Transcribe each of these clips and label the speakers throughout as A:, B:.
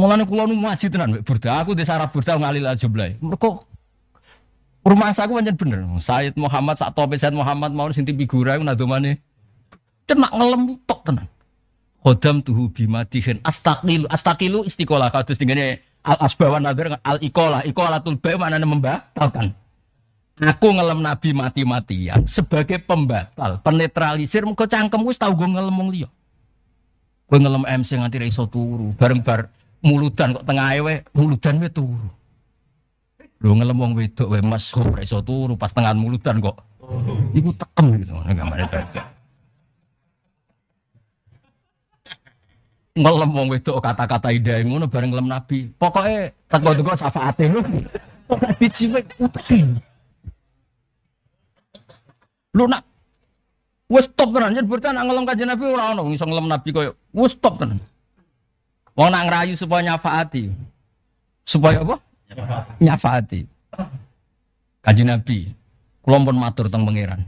A: Mulane kula nu ngaji tenan mbek Burda. Aku di sarap Burda ngalil aja jumlah. Mergo rumah saya pancen bener. Said Muhammad sak tope Said Muhammad mau sinti figura iku nadomane. Cenak ngelem tok tenan. Khodam tuhu bimadihin astaqilu astaqilu istiqola kados dingene al asbawan nadir al ikola ikolatul baik maknanya membatalkan aku ngelem nabi mati-matian sebagai pembatal penetralisir muka cangkem wis tau gue ngelem wong liya gue ngelem MC nganti ra iso turu bareng bareng muludan kok tengah ewe muludan we turu lu ngelemong wedok we mas kok iso turu pas tengah muludan kok ibu tekem gitu mana saja ngelem wong wedok kata-kata indah ngono bareng ngelem nabi pokoknya teko teko syafaate lu pokoknya diciwek utek lu nak wes stop tenan yen berarti anak ngelem kanjeng nabi ora ono iso ngelem nabi koyo wes stop tenan Wong nak ngerayu supaya nyafaati. Supaya apa? Nyafaati. Kaji Nabi, kula pun matur tentang pangeran.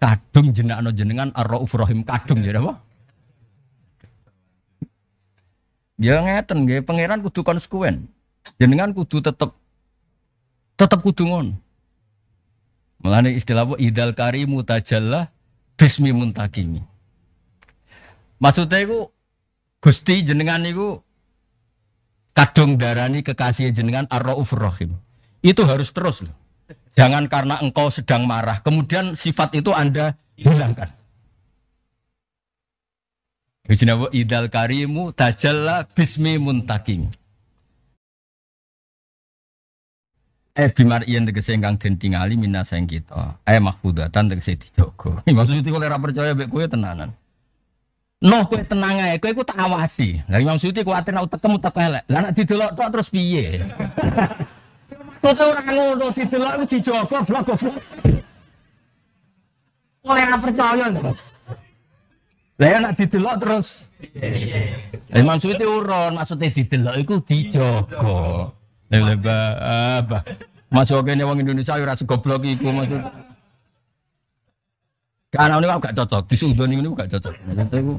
A: Kadung jenak no jenengan Ar-Rauf kadung ya apa? Ya ngeten nggih, pangeran kudu konsekuen. Jenengan kudu tetep tetep kudu ngon. Mulane istilah apa idal karimu tajalla bismi muntakimi. Maksudnya itu Gusti jenengan itu kadung darani kekasih jenengan Ar-Raufur Rahim. Itu harus terus loh. Jangan karena engkau sedang marah, kemudian sifat itu Anda hilangkan. Hujinawa idal karimu tajalla bismi muntakim. Eh bimar iyan tegese ingkang den tingali mina sing kita. Eh mahfudatan tegese dijogo. Maksudnya itu oleh percaya mbek kowe tenanan. Noh kue tenang aja. kue kue tak awasi. Lah Imam Suyuti kuwatir nek utekem tak elek. Lah didelok tok terus piye? Maksudnya orang ngono, didelok iku dijogo blok goblok. Ora percaya Lah ya nek didelok terus piye? Imam Suyuti urun, maksudnya didelok itu dijogo. Lha apa? Ah, Masuk ini orang Indonesia ora blog itu. Masuk Karena ini gak cocok, disudon ini gak cocok. Nah, itu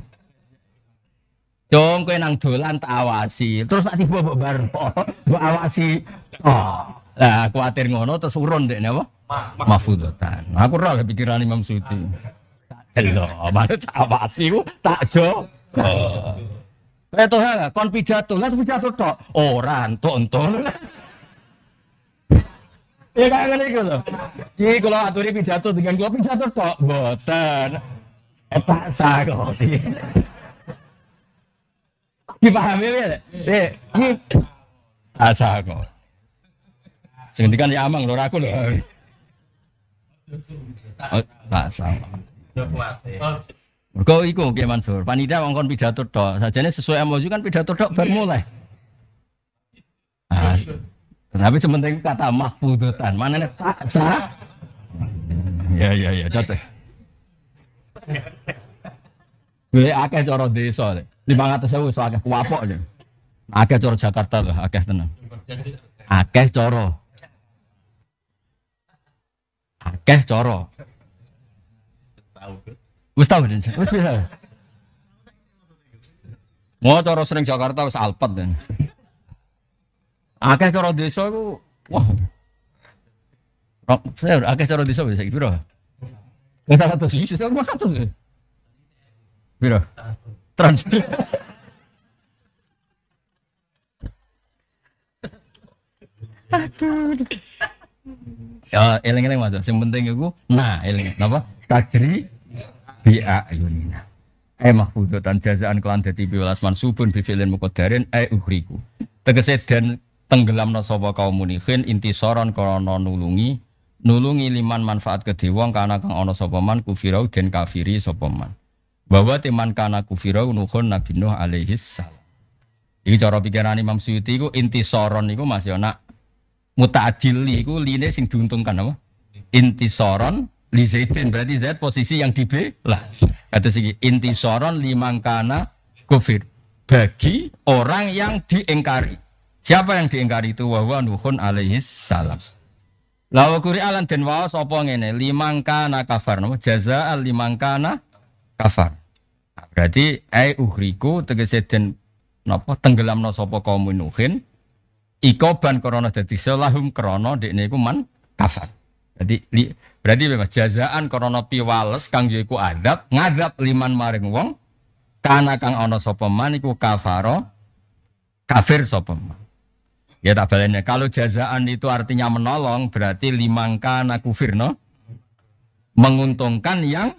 A: Dong kue nang dolan tak awasi. Terus nanti tiba mbok barno, mbok awasi. Oh. Lah kuatir ngono terus urun dek napa? Mahfudzatan. Aku ora pikiran Imam Suti. Lho, malah tak awasi ku tak jo. Kayak oh. toh kon pidato, lan pidato tok. Ora entuk-entuk. kan ini gitu. lho. Iki kula aturi pidato dengan kalau pidato tok, Eh Tak sah kok. Dipahami ya? Hmm. asa kok. Sing kan ya amang lho aku lho. Oh, tak sama. Kau iku Ki Mansur, panitia wong kon pidato tok. Sajane sesuai emosi kan pidato tok bar mulai. Ah, tapi sementing kata mahfudutan, mana nih tak sah? Ya ya ya, cocok. Gue akeh di desa lima ratus ribu akeh kuapok deh agak coro Jakarta loh agak tenang agak coro agak coro Wis tau den. Wis bisa. Mau coro sering Jakarta wis alpet den. Akeh coro desa iku wah. Rok, saya akeh coro desa wis iki piro? 500 wis iso 500. Piro? Trans Aduh. Ya eling-eling Mas, sing penting iku nah eling napa? Tajri bi ayunina. Eh tan jazaan kelan dadi biwelas mansubun bi fi'lin muqaddarin ai eh, uhriku. Tegese den tenggelamna sapa kaum munifin intisoron karena nulungi nulungi liman manfaat kedewong karena kang ana sapa man kufirau den kafiri sapa man bahwa teman kana kufira nuhun Nabi Nuh alaihi salam. Iki cara pikiran Imam Suyuti iku soron iku masih ana ya, mutaadili iku line sing diuntungkan apa? Intisoron li Zaidin berarti Zaid posisi yang di B lah. Atau segi intisoron limang kana kufir bagi orang yang diingkari. Siapa yang diingkari itu bahwa nuhun alaihi salam. Lawa kuri alan den waos apa ngene limang kana kafar nama jaza limang kana kafar. Nah, berarti ai uhriku tegese den napa tenggelamno sapa kaum nuhin ban krana dadi salahum krana dekne iku man kafar. Jadi li, berarti bebas jazaan krana piwales kang yaiku adab ngadab liman maring wong kana kang ana sapa man iku kafaro kafir sapa man. Ya tak balenya. Kalau jazaan itu artinya menolong berarti limang kana kufir Menguntungkan yang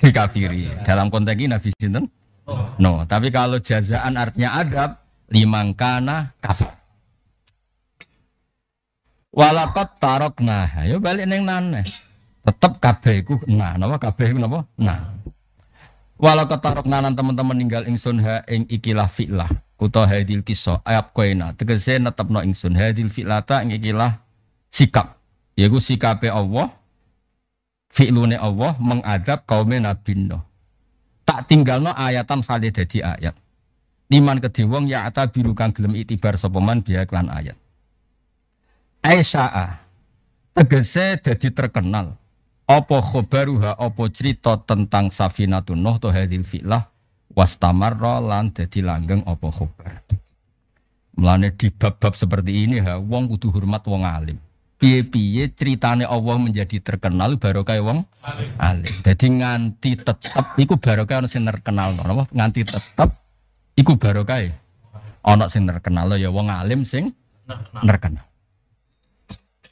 A: dikafiri. Dalam konteks ini Nabi Sinten? No. Tapi kalau jazaan artinya adab, limangkana kafir. Walakot tarok nah, ya balik neng nane. Tetap kabeh iku nah, napa kabeh iku napa? Nah. Walakot tarok nanan teman-teman ninggal ingsun ha ing ikilah fi'lah. Kuta hadil kisah ayab koina. Tegese netepno ingsun hadil fi'lata ing ikilah sikap. Yaiku sikape Allah fi'lune Allah mengadab kaumnya Nabi Nuh. Tak no ayatan hale dadi ayat. iman ke diwong ya biru kang gelem itibar sopeman man biya klan ayat. Aisyah tegese dadi terkenal. Apa khobaruha apa cerita tentang Safinatun Nuh to hadil fi'lah wastamarra lan dadi langgeng apa khobar. Mulane di bab-bab seperti ini ha wong kudu hormat wong alim piye-piye ceritane Allah menjadi terkenal barokah wong alim. Jadi nganti tetep iku barokah ono sing terkenal ono nganti tetep iku barokah ono e. sing terkenal ya wong alim sing terkenal.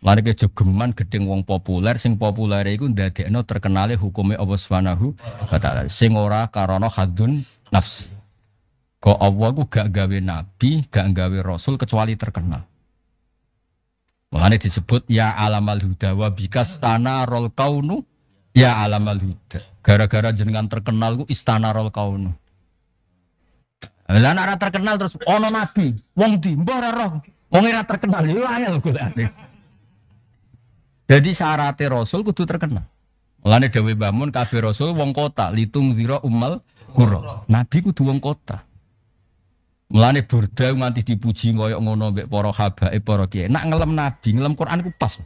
A: Lari ke jogeman gedeng wong populer sing populer iku terkenal terkenale hukumnya Allah Subhanahu wa taala sing ora karono hadun nafsi. Kok Allah ku gak gawe nabi, gak gawe rasul kecuali terkenal. Makanya disebut ya alamal huda wa bikas tanah rol kaunu ya alamal huda. Gara-gara jenengan terkenal ku istana rol kaunu. Lah anak terkenal terus ono nabi, wong di mbah roh. Wong ora terkenal yo ayel golekane. Jadi syaratnya Rasul kudu terkenal. Mulane Dewi Bamun kabeh Rasul wong kota litung zira umal kuro. Nabi kudu wong kota. Mulane burda nganti dipuji koyo ngono mbek para habae para kiai. Nak ngelem nabi, ngelem Quran ku pas.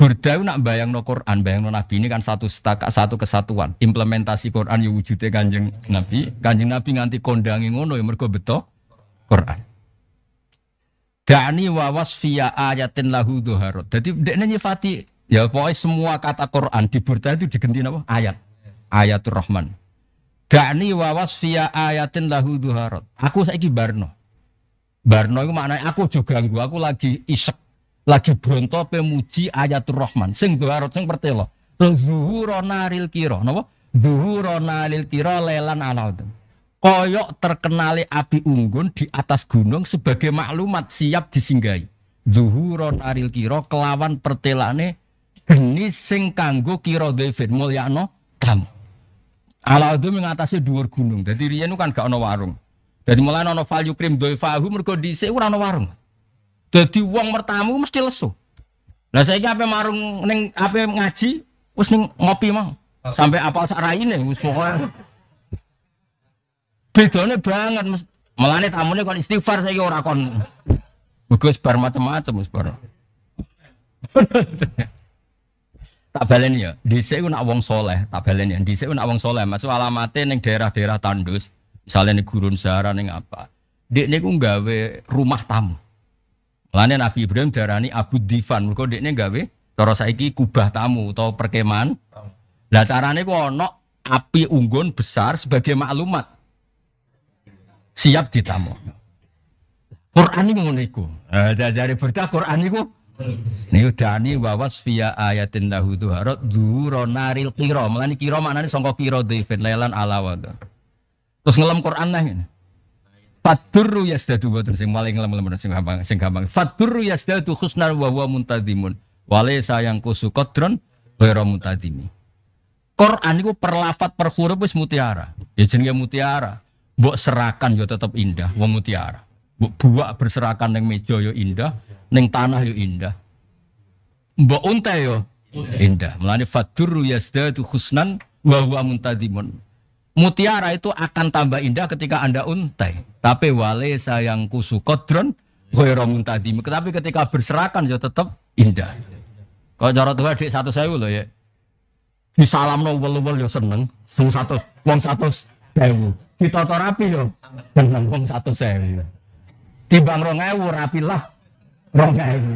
A: Burda nak bayangno Quran, bayangno nabi ini kan satu setaka, satu kesatuan. Implementasi Quran yo ya wujude Kanjeng Nabi. Kanjeng Nabi nganti kondangi ngono ya mergo beto Quran. Dani wa wasfiya ayatin lahu dhuharut. Jadi dekne nyifati ya pokoke semua kata Quran di burda itu diganti napa? Ayat. Ayatul Rahman. Dani wawas via ayatin lahu duharot. Aku saiki barno. Barno itu maknanya aku juga ganggu. Aku lagi isek, lagi bronto pemuji ayatul rahman. Sing duharot, sing pertelo. Zuhurona naril kiro. Napa? Zuhurona naril kiro lelan ala Koyok terkenali api unggun di atas gunung sebagai maklumat siap disinggahi. Zuhurona naril kiro kelawan pertelane geni sing kanggo kiro devin mulyano kamu. Ala itu mengatasi dua gunung. Jadi riyen kan gak ono warung. Jadi mulai ono value krim doi fahu mereka dhisik ora warung. Jadi wong mertamu mesti lesu. Lah saiki ape marung neng ape ngaji wis neng ngopi mang. Sampai apal sak ini, wis pokoke. Bedane banget melane tamune kon istighfar saya ora kon. bagus bar macam-macam wis bar tak balen ya. Di sini nak wong soleh, tak balen ya. Di sini nak wong soleh, masuk alamatnya neng daerah-daerah tandus, misalnya neng gurun sahara neng apa. Dek gue gawe rumah tamu. Lainnya Nabi Ibrahim darah ini Abu Difan, mergo dekne gawe cara saiki kubah tamu atau perkemahan. Lah carane gue ana api unggun besar sebagai maklumat siap ditamu. Quran ini mengenai ku. Eh, dari berita Quran iku Niku dani wawas via ayatin lahu duharat dzura naril Mengani kiro mana maknane songkok kiro di lelan alawa. Terus ngelam Quran faturu ngene. Fadurru yasdadu boten sing maling ngelam-ngelam sing gampang sing gampang. Fadurru yasdadu husnan wa muntadimun, Wale sayang kusu qadron ghairu muntadimi Quran itu perlafat per huruf mutiara. Ya jenenge mutiara. buk serakan yo ya tetap indah wong mutiara buak berserakan neng meja yo indah, neng tanah yo indah. Mbok unta yo indah. Melani fadru itu husnan wa muntadimun. Mutiara itu akan tambah indah ketika Anda untai. Tapi wale sayang kusu kodron ghairu muntadim. Tapi ketika berserakan yo tetap indah. Kalau cara Tuhan di satu sewu loh ya. di no wal wal yo seneng. Sung satu wong satu sewu. Kita rapi yo seneng wong satu sewu. Tibang rong ewu rapilah rong ewu.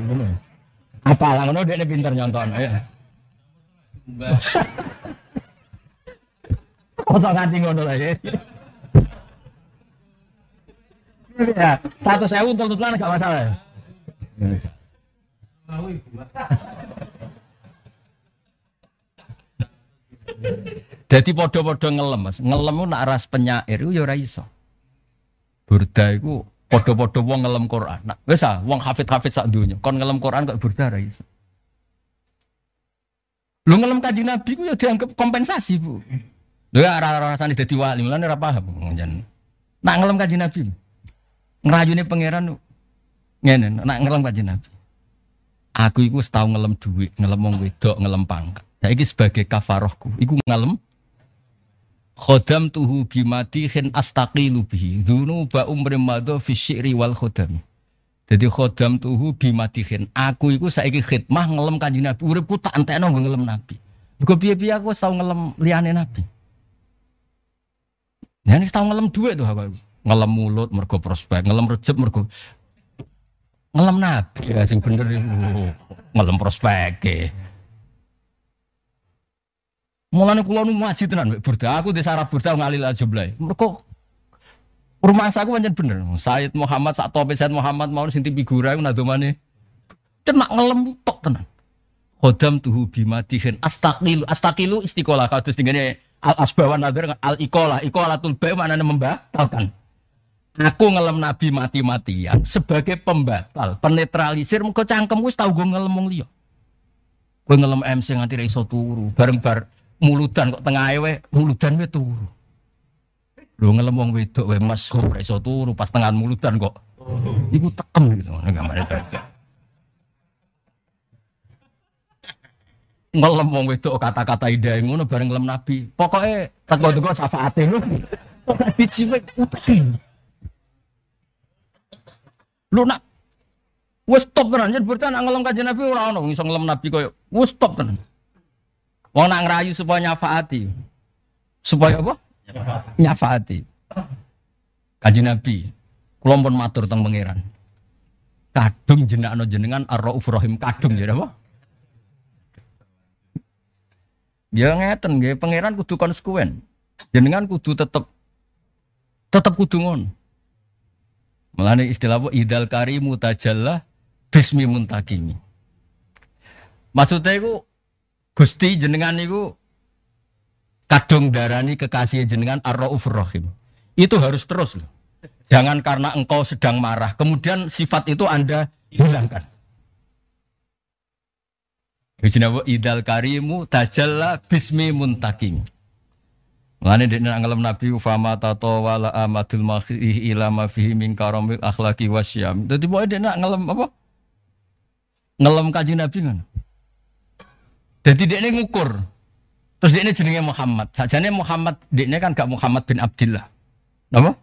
A: Apa lah ngono dia pinter nyonton ya. Otak nganti ngono lagi. Ya. ya. satu sewu untuk tutulan gak masalah. Ya? Jadi podo-podo ngelem mas, ngelem nak ras penyair itu ya iso. Burda itu Podo-podo wong ngelem Quran. Nah, wis ah, wong hafid-hafid sak dunia. Kon ngelem Quran kok berdarah ya, iso. Lu ngelem kaji Nabi ku ya dianggap kompensasi, Bu. Lu ya rasa-rasane dadi wali, mulane ora paham njen. Nak ngelem kaji Nabi. Ngrayune pangeran ngene, nak ngelem kaji Nabi. Aku iku wis tau ngelem dhuwit, ngelem wong wedok, ngelem pangkat. Saiki sebagai kafarohku, iku ngelem Khodam tuhu bimadi khin astaki lubihi. Dunu ba umri madho fi syi'ri wal khodam. Jadi khodam tuhu bimadi khin. Aku itu saiki khidmah ngelem kanji Nabi. ku tak entekno ngelem Nabi. Gue biaya-biaya aku tau ngelam liane Nabi. Ya ini tau ngelem duit tuh aku. Ngelem mulut mergo prospek, ngelam rejep mergo ngelam Nabi. Ya sing bener ngelem prospek. Mulane kula nu ngaji tenan Burda. Aku di sarap Burda ngalil aja blay. Mergo rumah saya pancen bener. Said Muhammad saat tope Said Muhammad mau sinti figura iku nadomane. cemak ngelem tok tenan. Khodam tuhu bimatihin astaqilu astaqilu istiqolah kados dingene al asbawan nazar al ikolah mana nih baik tau membatalkan. Aku ngelem Nabi mati-matian sebagai pembatal, penetralisir muga cangkem, wis tau gue ngelem wong liya. Gue ngelem MC nganti ra iso turu, bareng bar muludan kok tengah ewe muludan we turu lu ngelem wong wedok we mas kok iso turu pas tengah muludan kok iku tekem gitu gamane saja ngelem wong wedok kata-kata indah ngono bareng ngelem nabi pokoknya tak teko teko syafaate lu pokoknya biji we putih lu nak wes stop tenan yen berarti nak ngelem kanjeng nabi ora ono iso ngelem nabi koyo wes stop tenan Wong nak ngerayu supaya nyafaati. Supaya apa? Nyafaati. Kaji Nabi, kula pun matur teng pangeran. Kadung jenakno jenengan Ar-Rauf Rahim kadung ya apa? Ya ngeten nggih, pangeran kudu konsekuen. Jenengan kudu tetep tetep kudu ngono. Melane istilah apa idal karimu tajallah bismi muntakimi. Maksudnya itu Gusti jenengan itu kadung darani kekasih jenengan Ar-Rauf Rahim. Itu harus terus loh. Jangan karena engkau sedang marah, kemudian sifat itu Anda hilangkan. Bismillah idal karimu tajalla bismi muntakim. Mengani dengan ngalem Nabi Ufama tato wala amadul makhi ilama fihi min akhlaki akhlaqi wasyam. Dadi pokoke dene ngalem apa? Ngelem kaji Nabi kan. Jadi dia ini ngukur. Terus dia ini jenenge Muhammad. Sajane Muhammad dia ini kan gak Muhammad bin Abdullah. Napa?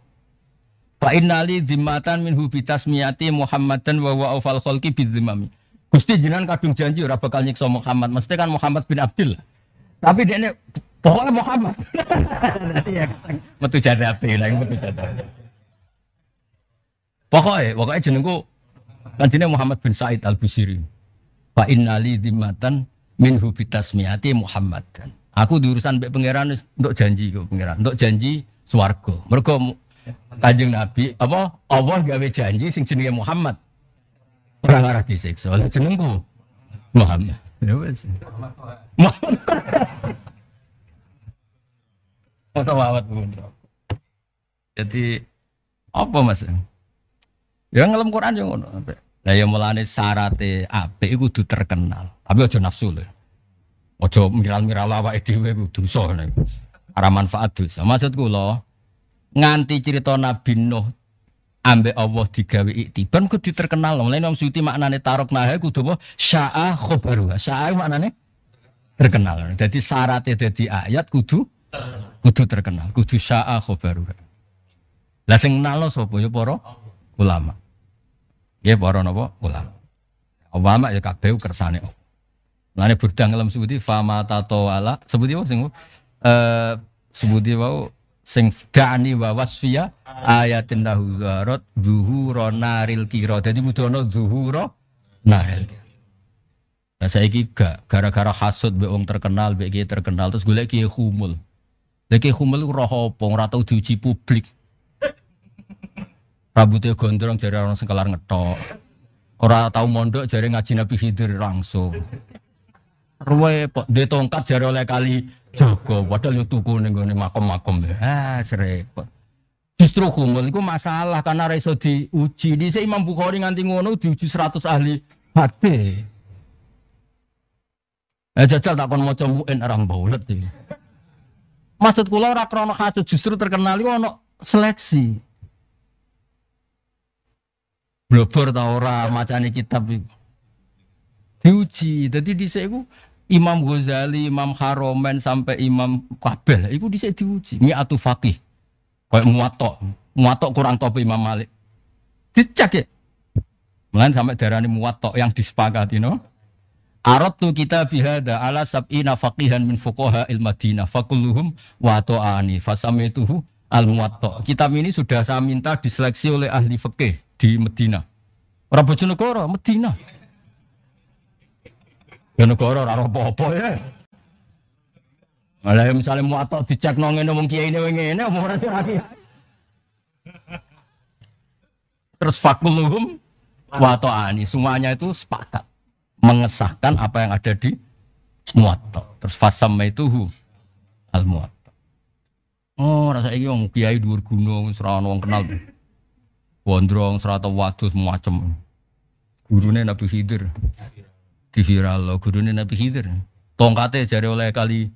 A: Fa innali zimmatan minhu bitasmiyati Muhammadan wa wa aufal khalqi bidzimami. Gusti jenengan kadung janji ora bakal nyiksa Muhammad. Mesti kan Muhammad bin Abdullah. Tapi dia ini pokoknya Muhammad. ya, metu jadabe lah, metu jadabe. Pokoknya, pokoknya jenengku kan Kanjine Muhammad bin Said Al Busiri. Fa innali dimatan min hubitas miati Muhammad dan aku diurusan mbek pangeran untuk janji ke pangeran untuk janji swargo mereka kajeng nabi apa Allah gawe janji sing jenenge Muhammad orang arah disiksa oleh jenengku Muhammad ya Muhammad Masa wawat Jadi apa mas? Ya ngelam Quran yang ngono. Lah ya mulane syarate apik iku kudu terkenal. Tapi aja nafsu lho. Aja miral-miral awake dhewe ku dosa niku. Ora manfaat dosa. Maksud kula nganti cerita Nabi Nuh ambek Allah digawe iktiban kudu terkenal. Mulane Imam Suyuti maknane tarok nahe kudu apa? Sya'a khabaru. Sya'a maknane terkenal. Jadi syaratnya jadi ayat kudu kudu terkenal, kudu sya'a khabaru. Lah sing nalo sapa ya para ulama. Ya para napa ulama. Ulama ya kabeh kersane Mulane burdang ngelem sebuti fama tato ala sebuti wae sing eh sebuti wae sing dani wa wasfiya ayatin lahu zarat zuhura naril kira. Dadi kudu ana zuhura naril Lah Nah saya gak gara-gara hasut be wong terkenal, be terkenal terus golek humul. khumul. Lek humul roh apa ora tau diuji publik. Rambutnya gondrong jadi orang sekelar ngetok. Orang tahu mondok jadi ngaji Nabi Khidir langsung. Ruwe pok dia tongkat jadi oleh kali jago. Padahal yang tuku nih makom-makom ya. Ah serempet. Justru kumul itu masalah karena reso diuji. Di saya Imam Bukhari nganti ngono diuji 100 ahli hati Eh jajal takkan mau bu En orang baulet ya. Maksud kula orang justru terkenal itu seleksi blebor tau ora macane kitab diuji jadi dhisik iku Imam Ghazali, Imam Haromen sampai Imam Kabel itu dhisik diuji atu faqih kayak muwatok muwatok kurang topi Imam Malik dicek ya Melainkan sampai darah ini muwatok yang disepakati no Arot tu kita bihada ala sabi nafakihan min fukoha il Madinah wato ani fasame tuhu al muwatta. Kitab ini sudah saya minta diseleksi oleh ahli fikih di Medina. orang Bojonegoro, Medina. Ya negara orang apa-apa ya. Malah ya misalnya mau atau dicek nongin ngene wong kiai ngene ngene mau ora lagi Terus fakuluhum wa ani semuanya itu sepakat mengesahkan apa yang ada di muato. Terus fasam itu hu al muato. Oh, rasa ini orang kiai dua gunung, ora orang kenal. Wondrong, serata wadus, macam. gurune Nabi Khidir. Diviral lo, gurunya Nabi Khidir. Tongkatnya jari oleh kali.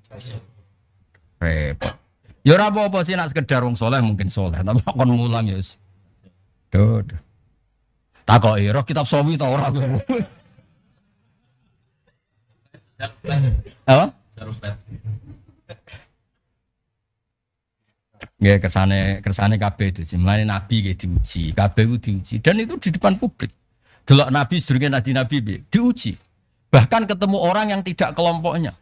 A: Repot. Ya ora apa-apa sih nak sekedar wong soleh mungkin soleh, tapi kon ngulang ya. Duh. kok iroh kitab sawi tau orang Apa? Ya kersane kersane kabeh itu mulai nabi gitu diuji, kabeh itu diuji dan itu di depan publik. Delok nabi sedurunge nabi nabi bi, diuji. Bahkan ketemu orang yang tidak kelompoknya.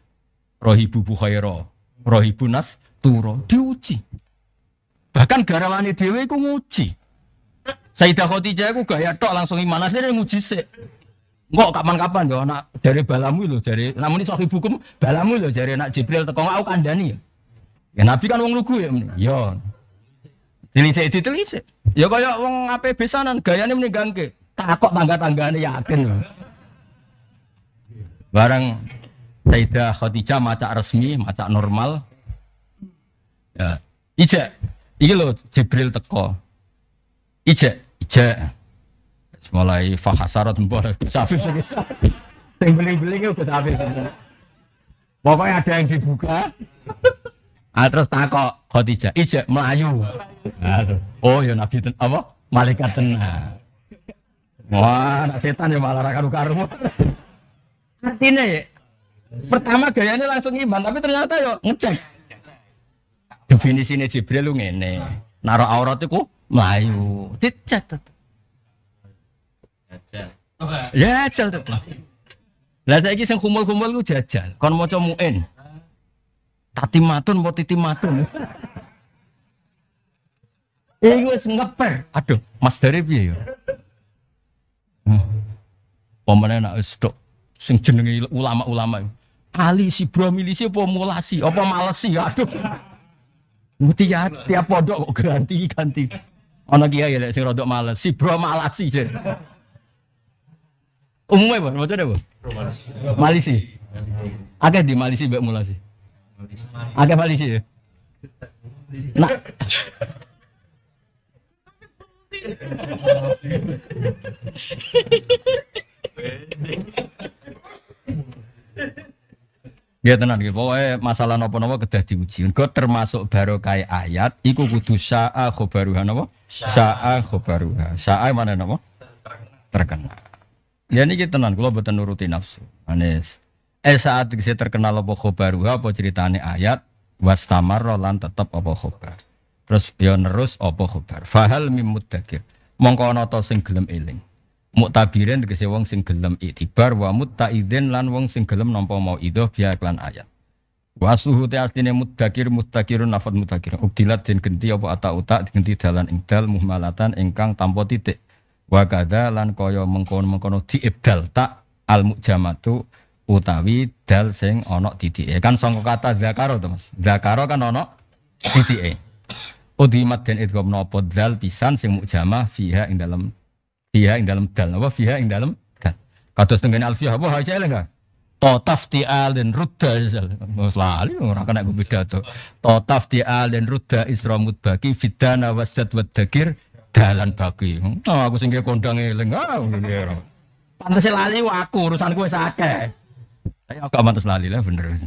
A: Rohibu Bukhairo, Rohibu Nas Turo diuji. Bahkan garawane dhewe iku nguji. Sayyidah Khadijah iku gaya tok langsung iman asline nguji sik. Engkok kapan-kapan ya anak dari balamu lho, dari namun iso ibuku balamu lho dari anak Jibril teko aku kandani. ya. Ya Nabi kan wong lugu ya. Yo. Ya. Dilice dilice. Ya kaya wong ape besanan gayane meningganke. Takok tangga-tanggane yakin. Barang Sayyidah Khadijah maca resmi, maca normal. Ya. Ije. Iki lho Jibril teko. Ije, ijek. Mulai fahasarat mbah Safir. Sing beling-belinge udah Safir Pokoknya ada yang dibuka. Ah, terus takok Khadijah, ijek melayu. Ah, oh ya nabi ten apa? Malaikat tenang. Wah, anak setan ya malah karu karu. Artinya ya, pertama gayanya langsung iman, tapi ternyata yo ya, ngecek. Definisi ini Jibril lu ngene, naruh aurat itu melayu, dicek tuh. Ya, jajal tuh. Lah saiki sing kumul-kumul ku jajal, kon maca muin. Tati matun mau titi matun. Eh, Iku wis ngeper. Aduh, Mas Dari piye ya? Pemene hmm. nak wis tok sing jenenge ulama-ulama. Ali si Bromilisi, milisi apa mulasi apa malesi aduh. Mesti ya tiap pondok kok ganti-ganti. Ana kiai ya sing rodok males, si bro malasi sih. Umumnya apa? Maksudnya apa? Malisi. Akeh di malisi mbek mulasi. Ada balik sih. Nah. Ya tenang. gitu. Ya. Pokoknya masalah nopo-nopo kedah diuji. Engko termasuk kayak ayat iku kudu sya'a baru nopo? Sya'a khobaruha. Sa'a mana nopo? Terkena. Ya niki tenang. kula boten nuruti nafsu. Anis. Eh saat dikisi terkenal apa khobaru apa ceritane ayat wastamar lan tetap apa khobar. Terus ya nerus apa khobar. Fahal mim muddakir. Mongko ana sing gelem iling Muktabirin dikisi wong sing gelem itibar wa idin lan wong sing gelem nampa mau idho biya klan ayat. Wasuhu te asline muddakir mudakirun nafat mudakir. Ubdilat den genti apa ata utak digenti dalan ingdal muhmalatan ingkang tanpa titik. Wa lan kaya mengkono-mengkono diibdal tak al mujamatu utawi dal sing ana e Kan sangka kata zakaro to, Mas. Zakaro kan ana titike. Udimat itu idgham nopo dal pisan sing mujama fiha ing dalam fiha ing dalam dal napa fiha ing dalam dal. Kados tengen alfiah apa aja lah Totaf ti'al dan ruda Lali orang kena beda tuh Totaf al dan rudda isramud baki fitana wasdat wadagir Dalan baki Oh aku singgah kondang eling ah, pantas lali aku urusan gue sakit tapi aku amantus lali lah bener.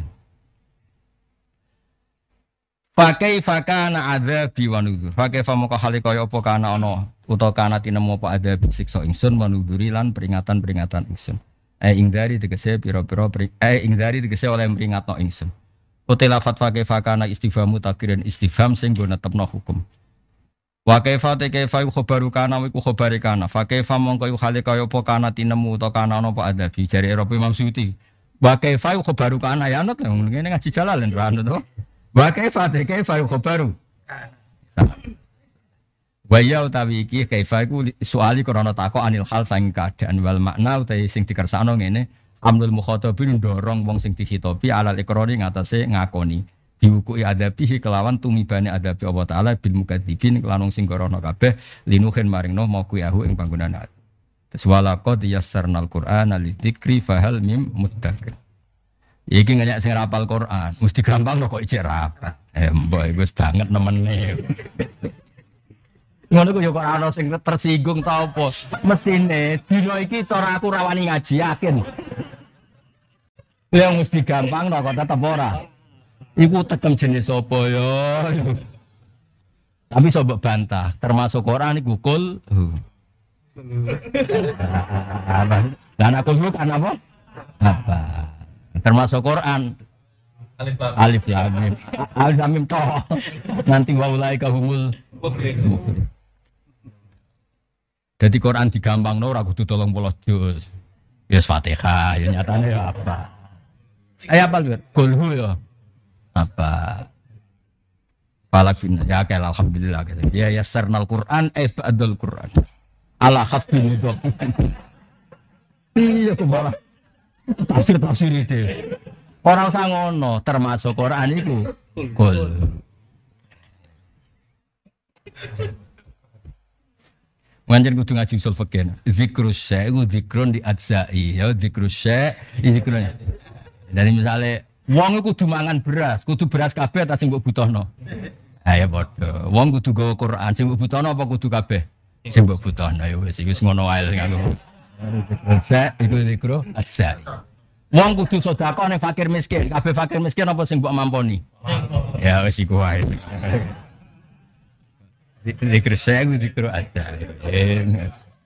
A: Fakai fakana ada biwanudur. Fakai famoka halikoyo opo kana ono utokana kana tinemu apa ada bisikso ingsun wanuduri lan peringatan peringatan ingsun. Eh ing dari tegese piro piro eh ingdari dari tegese oleh peringat no ingsun. Utila fatwa fakana istifamu takirin istifam sing gue netepno hukum. Wa kaifa te ukho baru kana wiku iku khabari kana. Fakai kaifa mongko kana tinemu utokana kana opo apa ada bicara Eropa Imam Wa kaifa yukhbaru kana ya anut ngene ngaji jalalan ra anut to. Wa kaifa te kaifa yukhbaru. Wa ya utawi iki kaifa iku soali krana takok anil hal saking keadaan wal makna utawi sing dikersakno ngene mukhoto mukhatabin dorong wong sing dihitopi alal ikrari ngatasé ngakoni. diwukui adabihi kelawan tumibane adabi Allah Ta'ala bil mukadzibin kelanung sing gorono kabeh linuhin maringno mau kuyahu ing panggonan Terus walaqad yassarnal Quran, lidzikri fahal mim muddakir. Iki ngajak sing rapal Quran, mesti gampang loh kok ijek rapal. Eh boy, iku banget nemene. Ngono kok yo kok ana sing tersinggung ta apa? Mestine dina iki cara aku rawani ngaji yakin. Yang mesti gampang loh kok tetep ora. Iku tekem jenis apa yo. Tapi sobat bantah, termasuk Quran iku kul. Dan aku bukan apa? Apa? Termasuk Quran. Alif lam Alif ya, mim toh. Nanti wawulai kahumul. Jadi Quran digampang nora aku tuh tolong polos jus. Ya yes, Fatihah, ya nyatanya ya apa? Ayah eh, apa Kulhu ya. Apa? Palak ya kayak alhamdulillah. Gitu. Ya ya sernal Quran, eh ba'dal Quran ala hafsi itu, Iya tuh malah tafsir-tafsir itu. Orang Sangono ngono, termasuk Quran itu. Kul. Manjen kudu ngaji usul fikih. Zikru syai' iku zikrun di adzai. Ya zikru syai' zikrun. Dari misalnya wong kudu mangan beras, kudu beras kabeh ta sing mbok butuhno. Ha ya padha. Wong kudu gawa Quran sing mbok butuhno apa kudu kabeh? sing mbok butuhno ya wis iku ngono ae sing aku. Sak iku dikro asak. Wong kudu sedekah nek fakir miskin, kabeh fakir miskin apa sing mbok mamponi? Ya wis iku ae. Dikro sa iku dikro asak.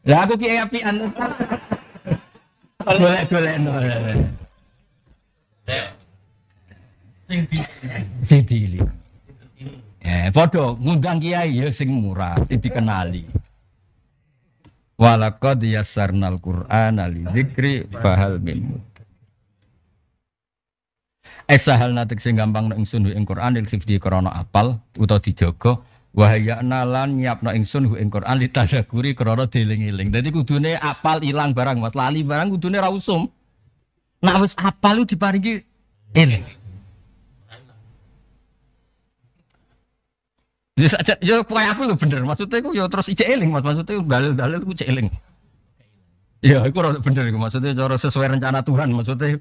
A: Lah aku ki apian. Golek-golek no. Sing di sing di. Eh, podo ngundang kiai ya sing murah, sing dikenali. Walakad yassarnal Qur'an alidzikri bahal min Esahal eh, natek sing gampang no ingsun ing Qur'an lil khifdi krana apal utawa dijaga wahaya nalan nyiapno ingsun ing Qur'an litadakuri krana deling-eling. Dadi kudune apal ilang barang Mas, lali barang kudune ra usum. Nak wis apal lu diparingi eling. Ya saja ya kayak aku lho bener. Maksudnya aku ya terus ijek eling Mas. Maksudnya dalil-dalil ku ijek eling. Ya aku orang bener iku maksudnya cara sesuai rencana Tuhan maksudnya.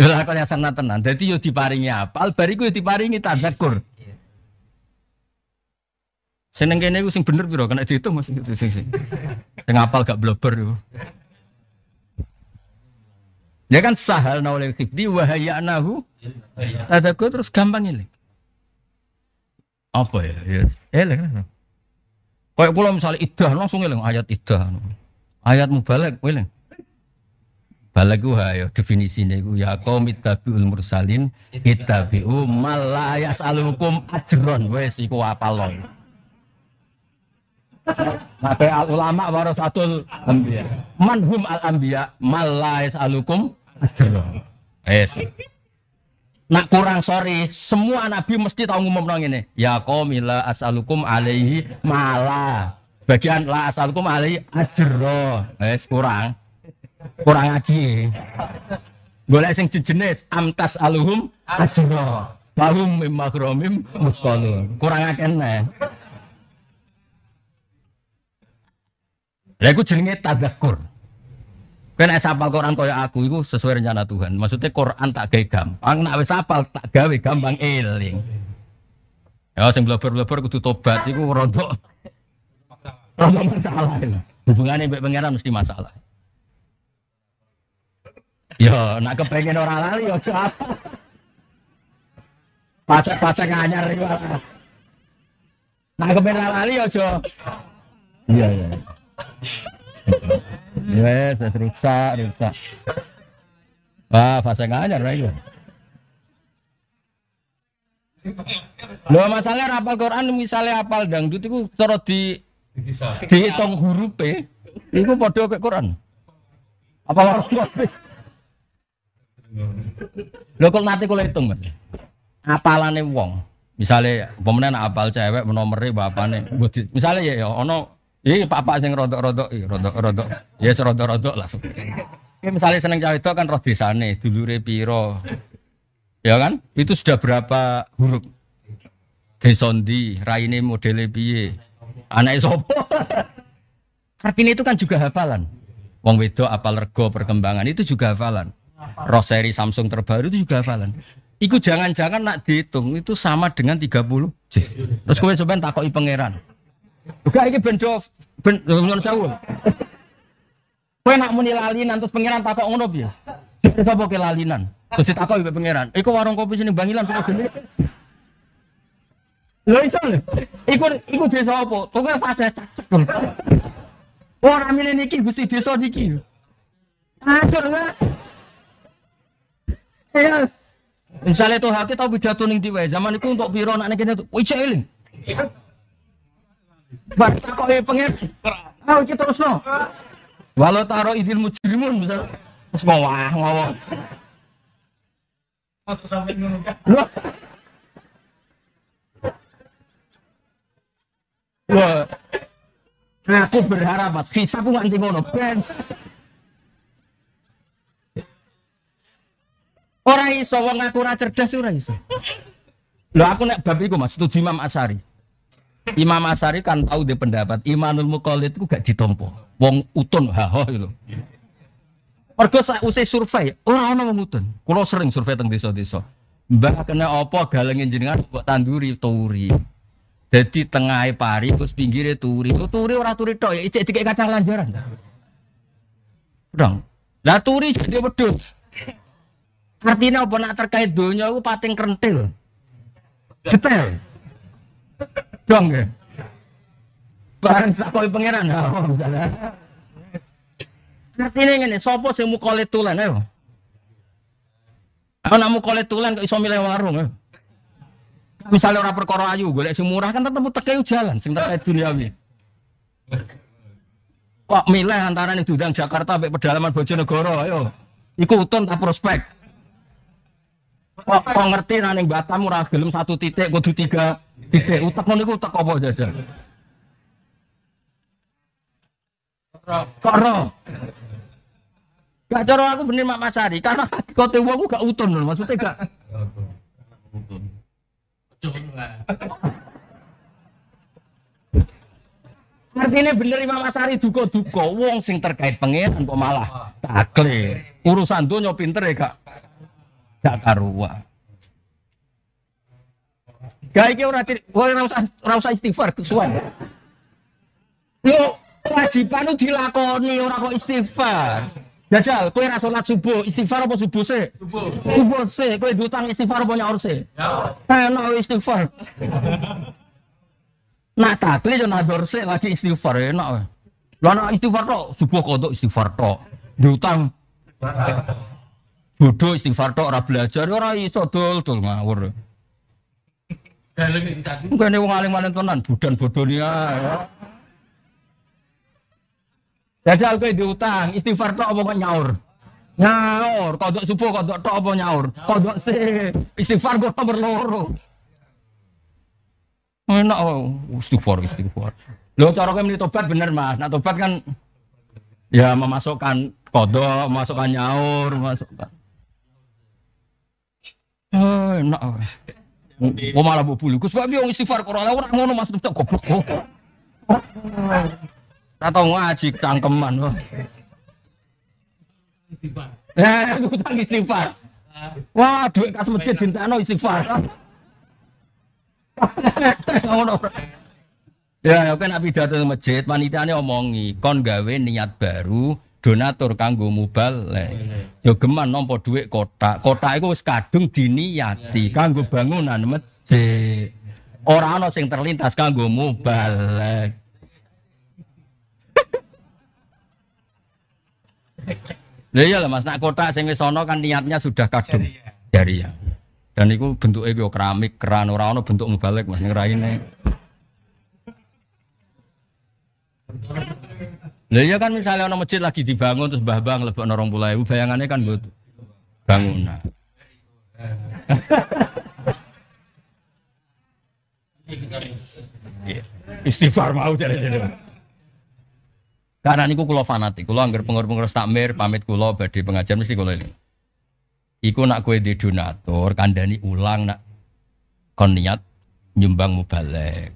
A: Ya kalau yang sana tenan. Dadi yo ya diparingi apal bariku yo ya diparingi tadzakur. Seneng kene iku sing bener piro kena itu Mas sing sing. Sing apal gak blober yo. Ya kan sahal naulil khibdi wahayanahu. Tadzakur terus gampang ini apa ya? Yes. Ya, eleng, Kayak pulau misalnya idah langsung eleng ayat idah. Ayat mubalak eling. Balak gua definisi ya, definisine iku ya qaum ittabiul mursalin ittabiu malayas alukum ajron wes iku apa loh. Sampai al ulama warasatul ambia, Manhum al malayas alukum ajron. Wes nak kurang sorry semua nabi mesti tahu ngumum nong ini ya komila asalukum alaihi malah bagian la asalukum alaihi ajro es kurang kurang lagi boleh sing sejenis amtas aluhum ajro bahum mim makromim kurang akan nih Lagu jenenge tadakur. Kan es apal Quran koyo aku itu sesuai rencana Tuhan. Maksudnya Quran tak gawe gampang, nak es apal tak gawe gampang eling. Ya sing blober-blober kudu tobat iku rontok rontok masalah. Hubungannya mbek pangeran mesti masalah. Ya, nak kepengen orang lali ya aja apa. Pacak-pacak nganyar iku. Nak kepengen orang lali ya aja. Iya, iya. Mm. Wes, wes rusak, rusak. Wah, fase ngajar lagi iku. Loh masalah rapal Quran misalnya apal dangdut itu terus di dihitung huruf e itu padha kek Quran. Apa ora kopi? Lo kok nanti kula hitung Mas. Apalane wong. Misalnya pemenang apal cewek nomere nih? Misalnya ya ono Iya, iya papa sing rodok-rodok, iya, rodok-rodok. Ya yes, rodok-rodok lah. Ini ya, misalnya seneng cawe itu kan roh desane, dulure piro. Ya kan? Itu sudah berapa huruf? Desondi, raine modele piye? Anake sapa? Artinya itu kan juga hafalan. Wong wedok apal rego perkembangan itu juga hafalan. Roh seri Samsung terbaru itu juga hafalan. Iku jangan-jangan nak dihitung itu sama dengan 30 puluh? Terus kowe sampean takoki pangeran. Juga ini bendo ben nuwun sewu. Kowe nak muni lalinan terus pangeran takok ngono piye? Terus apa ke lalinan? Terus ditakok ibu pangeran. Iku warung kopi sini bangilan semua sapa gene? Lho iso lho. Iku iku desa apa? Kok pas cek cek. Ora milih niki Gusti desa niki. Asur lah. Ya. allah itu hati tau pidato ning diwe, zaman itu untuk piro anak ning kene tuh, eling. Bar takoke ya, pengen kalau kita usno. Walau taruh idil mujrimun bisa, terus ngowah ngowong. Masuk sampai ngono Wah. Nah, aku berharap mas, kisahku nganti ngono ben. Ora iso wong aku ora cerdas ora iso. Lho aku nek bab iku Mas, setuju Imam Asari. Imam Asari kan tahu di pendapat Imanul Mukallid itu gak ditompo. Wong utun haho itu. Mergo usai survei, orang orang wong utun. Kalau sering survei tentang desa-desa. Mbah kena apa galengin jenengan buat tanduri turi. Jadi tengah pari terus pinggirnya turi. Itu turi orang turi tok ya icik kacang lanjaran. Udang. Lah turi jadi pedut. Artinya apa nak terkait dunia itu pating krentil. Detail dong ya. Bareng takoki pangeran. Oh, misalnya. Artinya ngene, sapa sing mukole tulen ayo. Ana mukole tulen kok iso milih warung. Ayo. Misalnya orang perkara ayu, golek sing murah kan tetep teke jalan sing terkait duniawi. Kok milih antara nih Dudang Jakarta sampai pedalaman Bojonegoro, ayo. Iku utun tak prospek. Kok, kok ngerti nang Batam ora gelem satu titik kudu tiga Titik utak mau niku utak apa jajan? Koro. Gak cara aku bener Mak Masari karena hakikate wong gak utun lho, maksudnya gak utun. Artinya bener Imam Asari duko-duko wong sing terkait pengen kok malah takle. Urusan donya pinter ya kak, gak karuan. Gak iki ora kowe ora usah istighfar kesuwen. Yo kewajiban itu dilakoni ora kok istighfar. Jajal, kowe ra salat subuh, istighfar apa subuh sih? Subuh. Subuh sih, kowe diutang istighfar apa nyaur sih? Ya. Enak eh, istighfar. Nak takle yo nador sih lagi istighfar enak wae. Lah istighfar tok, subuh kodok istighfar tok. Diutang. Bodoh istighfar tok ora belajar ora iso dol-dol ngawur. Dalem ini Engko wong alim-alim tenan budan bodoni ya. Jadi aku diutang, istighfar tok apa kok nyaur? Nyaur, kodok subuh kodok tok apa nyaur? Kodok se istighfar kok nomor loro. Enak oh, istighfar istighfar. lo cara kowe tobat bener Mas. Nah tobat kan ya memasukkan kodok, memasukkan nyaur, memasukkan. Oh, enak. Oh. Mau oh, malah mau bulu. Gus babi orang istighfar orang orang ngono masuk tak goblok. Tahu ngaji cangkeman. Eh, utang istighfar. Wah, duit kas masjid dintano istighfar. Ngono. Ya, ya oke nak datang masjid, panitiane omongi kon gawe niat baru donatur kanggo mubalek. Iya. Yo geman nampa dhuwit kotak. Kotak iku wis kadung diniyati iya, iya. kanggo bangunan masjid. Ora ana sing terlintas kanggo mubalek. Lah iya Mas, nak kotak sing wis ana kan niatnya sudah kadung jariah. Dan itu bentuk yo keramik, keran ora ana bentuk mubalek Mas ngraine. Lah ya kan misalnya ono masjid lagi dibangun terus Mbah Bang lebok norong pulau ibu bayangannya kan gitu. Bangunan. Iya. Istighfar mau dari dulu. Karena niku kulo fanatik, kulo angger pengurus-pengurus takmir pamit kulo badhe pengajian mesti kulo ini. Iku nak kue di donatur kandani ulang nak kon niat nyumbang mubalek.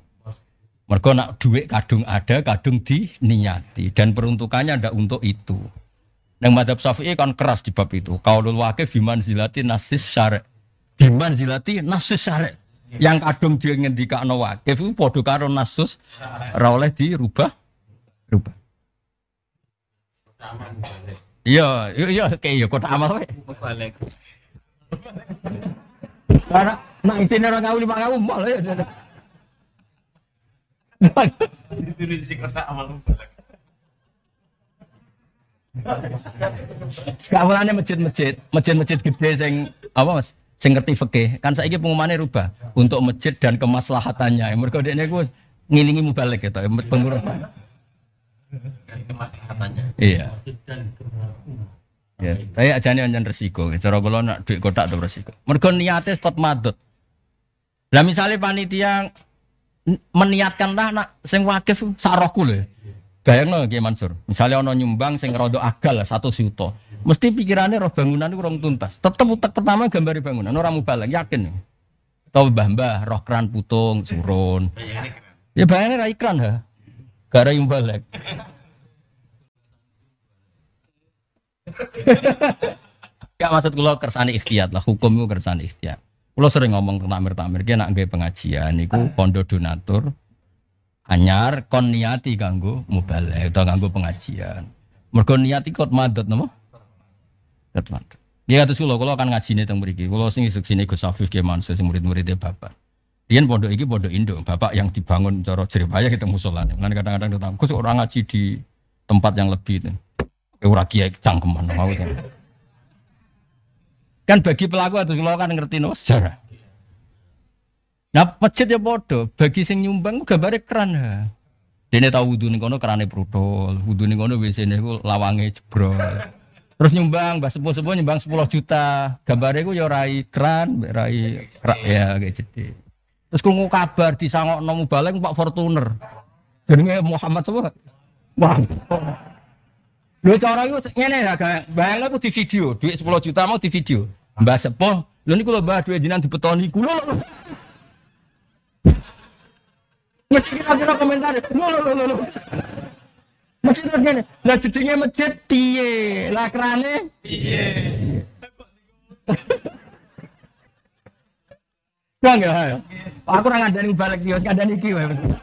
A: Mereka nak duit kadung ada, kadung diniati dan peruntukannya ada untuk itu. Neng madhab syafi'i kan keras di bab itu. Kaulul wakif biman zilati nasis syare. Biman zilati nasis syare. Yang kadung dia ngendikakno wakif itu padha nasus Rauleh dirubah rubah. Iya, iya, iya kayak ya kota amal Karena nak isine orang ngau lima ngau ya. Diturin sih kena amal Kawulane masjid-masjid, masjid-masjid gede sing apa Mas? Sing ngerti fikih. Kan saiki pengumumannya rubah untuk masjid dan kemaslahatannya. Mergo dekne ku ngilingi mubalik gitu, pengurus. Dan kemaslahatannya. Iya. Ya, tapi aja nih anjan resiko. Ya, cara kalau nak duit kotak tuh resiko. Mereka niatnya spot madut. Lah misalnya panitia meniatkanlah nak sing wakif sak rohku bayang Bayangno nggih Mansur. Misalnya ono nyumbang sing rada agal satu juta. Mesti pikirannya roh bangunan itu rong tuntas. Tetep utak pertama gambari bangunan orang mubalang yakin. Ya? Tahu mbah-mbah roh keran putung surun. Ya bayangnya rai keran ha. Gara yang Gak maksud kalau kersane ikhtiyat lah, hukum itu kersane ikhtiyat. Kulo sering ngomong ke tamir-tamir ki nak nggih pengajian iku ah. pondok donatur anyar kon niati kanggo mubalek itu ganggu pengajian. Mergo niati kot madot napa? Kot madot. Dia terus kulo kulo akan ngaji nih tentang beriki. Kulo sing isuk sini Gus Afif ke Mansur sing murid-muridnya bapak. Dia pondok iki pondok Indo, bapak yang dibangun cara jeribaya kita musolanya. Kan kadang-kadang datang, kusuk orang ngaji di tempat yang lebih itu. Eh, urakia cangkeman mau itu. Kan bagi pelaku atau kalau kan ngerti no sejarah. Ya, nah masjid ya bodoh. Bagi sing nyumbang gambarnya keran. ya. Dene tahu wudhu nih kono kerane prudol, wudhu nih kono biasanya gue lawangnya jebrol. Terus nyumbang, bah sepuh sepuh nyumbang sepuluh juta. Gambarnya gue ya rai kran, rai kera, ya kayak jadi. Gitu. Terus gue kabar di sangok nomu balik Pak Fortuner. Jadi Muhammad semua. wah Lu cara itu ngene ya kayak bayang aku di video, duit 10 juta mau di video. Mbak sepoh, lu ini kalau bahas duit jenengan di kulo lu lu lu kira komentar, lo lo lo. lho. Mesti ngene, lah jedinge masjid piye? Lah kerane piye? Bang ya, aku ada ngandani balik yo, ada iki wae.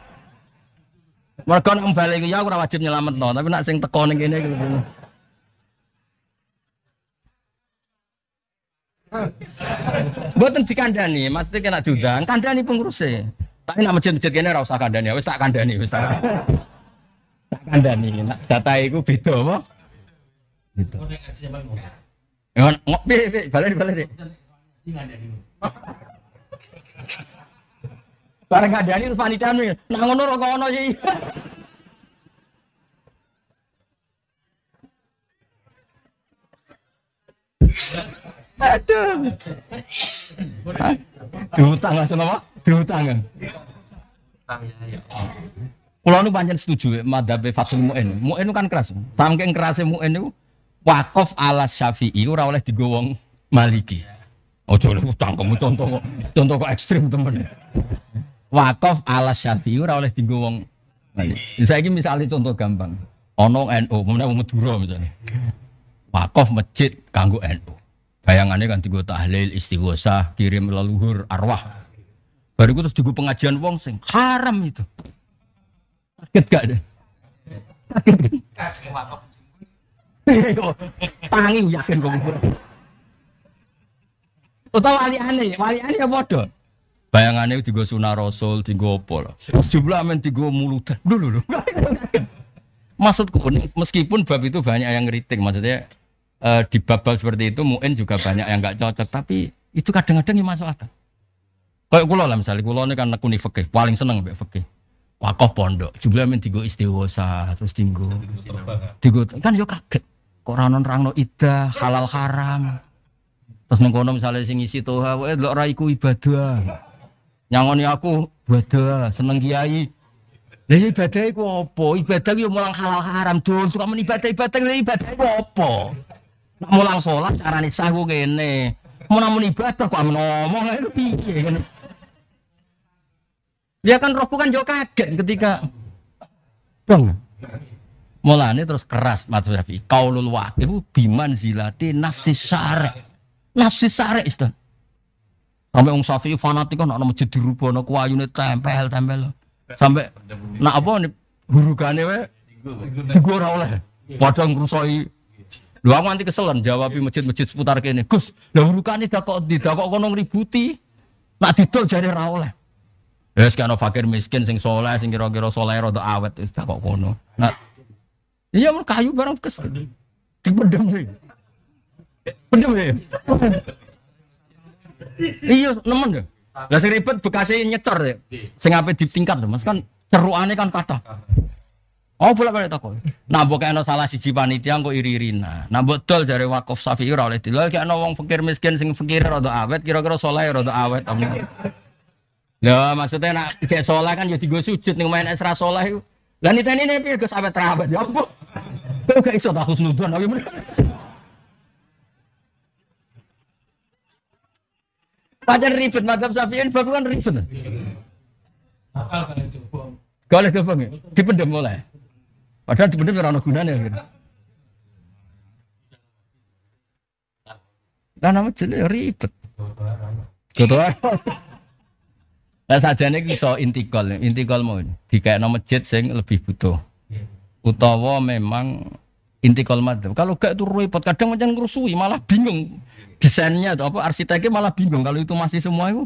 A: Mereka nak kembali ke ya ora wajib no. tapi nak sing teko ning kene Buat nanti dikandani, maksudnya kena diundang, kandani pengurusnya. Tapi nak masjid-masjid kene ora usah kandani, wis tak kandani, wis tak. Tak kandani, nak jatah iku beda apa? Gitu. Ngopi, balik balik. Ini Barang gak ada ini panitia nih. Nah ngono rokok ono sih. Aduh. Diutang lah sama Diutang kan. Kalau nu banyak setuju madhabe Fathul muen Muen kan keras. Tangking kerasnya muen itu wakaf ala Syafi'i ora oleh digowong Maliki. oh lu tangkemu contoh Contoh kok ekstrim temen. Wakaf ala Syafi'i ora oleh dienggo wong nah, Saya ini misalnya contoh gampang. Ono NU, kemudian wong Madura misalnya. Wakaf masjid kanggo NU. Bayangannya kan digo tahlil, istighosah, kirim leluhur, arwah. Baru itu terus digo pengajian wong sing haram itu. Kaget gak deh? Kaget. Kasih wakaf. Tangi yakin kok. Utawa wali aneh, wali aneh ya bodoh. Bayangannya tiga sunnah rasul, tiga pol, Jumlah amin tiga mulutan. Dulu dulu. Maksudku meskipun bab itu banyak yang ngeritik maksudnya uh, di bab seperti itu mungkin juga banyak yang nggak cocok, tapi itu kadang-kadang yang masuk akal. Kayak kulo lah misalnya, kulo ini kan nekuni fakih paling seneng mbek fakih wakoh pondok, jumlah amin tiga istiwasa terus tiga, tiga kan yo kaget. Koranon rangno ida halal haram. Terus nengkono misalnya sing isi toha, wae lo raiku ibadah. Nyangoni aku ibadah, seneng kiai. Lah iya ibadah iku apa? Ibadah yo mulang halal haram dul. Tukang men ibadah ibadah ibadah iku apa? Nek mulang salat carane sah ku kene. Mau namun ibadah kok ngomong itu piye Dia ya kan rohku kan jauh kaget ketika Bang. ini terus keras Mas Rafi Kaulul wakil biman zilati nasi syare. nasi syare istilah Sampai Wong Safi fanatik kan jadi rubuh, nak kuayu nih tempel tempel. Sampai nak apa nih hurugane wae digo ora oleh. Padang doang Lho aku nanti keselan jawabi masjid-masjid seputar kene. Gus, lha hurugane dakok ndi dakok kono ributi, Nak didol jare ora oleh. Ya sekarang fakir miskin sing soleh sing kira-kira soleh rada awet wis dakok kono. Nah, iya kayu barang kes. Dipendem. Pendem ya. Iya, nemen ya, Lah sing ribet bekasnya nyecer ya. Iya. Sing di ditingkat Mas kan ceruane kan kata. Oh bolak balik toko. Nah mbok no salah siji panitia nggak iri-irina. Nah Nah dol dari wakaf safi oleh dilol kaya no wong fakir miskin sing fakir rada awet kira-kira saleh rada awet. Lah maksudnya nak cek saleh kan ya tiga sujud nih main esra saleh iku. nih tani nih piye Gus awet terawet ya ampun. Kok gak iso tak husnudon tapi Pacar ribet madhab Syafi'i kan bab kan ribet. Akal kan jebong. Kalau jebong ya, dipendem oleh. Padahal dipendem ya ora ono gunane. Lah nama jelek ya ribet. Jodohan. Lah sajane iki iso intikal, intikal mau dikekno masjid sing lebih butuh. Utawa memang intikal madzhab. Kalau gak itu repot, kadang macam ngerusui, malah bingung desainnya atau apa arsiteknya malah bingung kalau itu masih semua itu